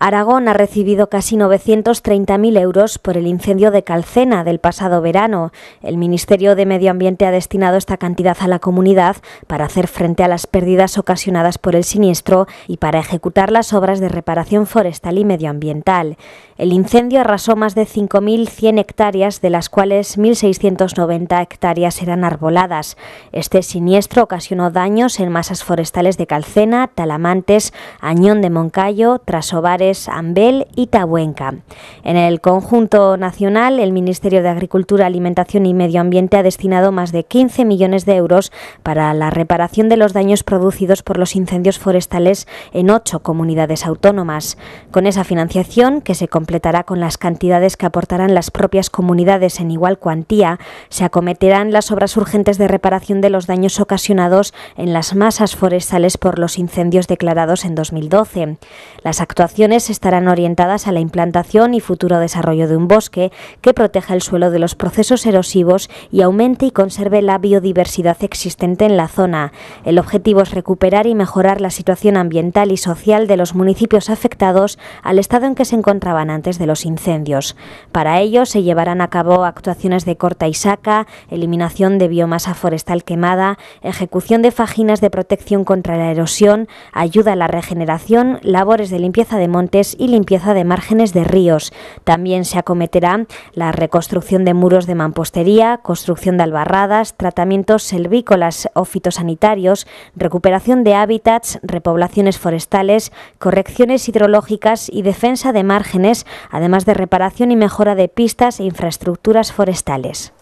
Aragón ha recibido casi 930.000 euros por el incendio de Calcena del pasado verano. El Ministerio de Medio Ambiente ha destinado esta cantidad a la comunidad para hacer frente a las pérdidas ocasionadas por el siniestro y para ejecutar las obras de reparación forestal y medioambiental. El incendio arrasó más de 5.100 hectáreas, de las cuales 1.690 hectáreas eran arboladas. Este siniestro ocasionó daños en masas forestales de Calcena, Talamantes, Añón de Moncayo, Trasovares, Ambel y Tabuenca. En el conjunto nacional, el Ministerio de Agricultura, Alimentación y Medio Ambiente ha destinado más de 15 millones de euros para la reparación de los daños producidos por los incendios forestales en ocho comunidades autónomas. Con esa financiación, que se completará con las cantidades que aportarán las propias comunidades en igual cuantía, se acometerán las obras urgentes de reparación de los daños ocasionados en las masas forestales por los incendios declarados en 2012. Las actuaciones estarán orientadas a la implantación y futuro desarrollo de un bosque que proteja el suelo de los procesos erosivos y aumente y conserve la biodiversidad existente en la zona. El objetivo es recuperar y mejorar la situación ambiental y social de los municipios afectados al estado en que se encontraban antes de los incendios. Para ello se llevarán a cabo actuaciones de corta y saca, eliminación de biomasa forestal quemada, ejecución de fajinas de protección contra la erosión, ayuda a la regeneración, labores de limpieza de monte y limpieza de márgenes de ríos. También se acometerá la reconstrucción de muros de mampostería, construcción de albarradas, tratamientos selvícolas o fitosanitarios, recuperación de hábitats, repoblaciones forestales, correcciones hidrológicas y defensa de márgenes, además de reparación y mejora de pistas e infraestructuras forestales.